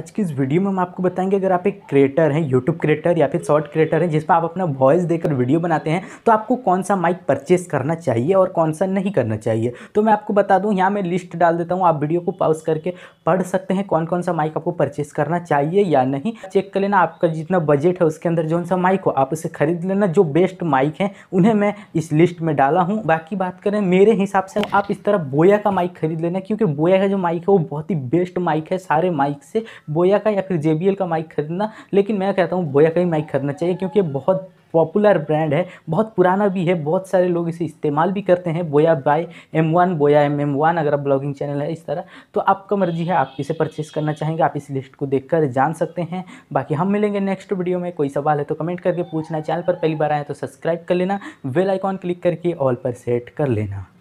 आज की इस वीडियो में हम आपको बताएंगे अगर आप एक क्रिएटर हैं यूट्यूब क्रिएटर या फिर शॉर्ट क्रिएटर हैं जिसमें आप अपना वॉइस देकर वीडियो बनाते हैं तो आपको कौन सा माइक परचेस करना चाहिए और कौन सा नहीं करना चाहिए तो मैं आपको बता दूं यहाँ मैं लिस्ट डाल देता हूँ आप वीडियो को पॉज करके पढ़ सकते हैं कौन कौन सा माइक आपको परचेस करना चाहिए या नहीं चेक कर लेना आपका जितना बजट है उसके अंदर जो सा माइक हो आप उसे खरीद लेना जो बेस्ट माइक है उन्हें मैं इस लिस्ट में डाला हूँ बाकी बात करें मेरे हिसाब से आप इस तरह बोया का माइक खरीद लेना क्योंकि बोया का जो माइक है वो बहुत ही बेस्ट माइक है सारे माइक से बोया का या फिर जे का माइक खरीदना लेकिन मैं कहता हूँ बोया का ही माइक खरीदना चाहिए क्योंकि बहुत पॉपुलर ब्रांड है बहुत पुराना भी है बहुत सारे लोग इसे इस्तेमाल भी करते हैं Boya BY M one Boya M M one अगर आप ब्लॉगिंग चैनल है इस तरह तो आपका मर्जी है आप इसे परचेस करना चाहेंगे आप इस लिस्ट को देखकर जान सकते हैं बाकी हम मिलेंगे नेक्स्ट वीडियो में कोई सवाल है तो कमेंट करके पूछना चैनल पर पहली बार आए तो सब्सक्राइब कर लेना वेल आइकॉन क्लिक करके ऑल पर सेट कर लेना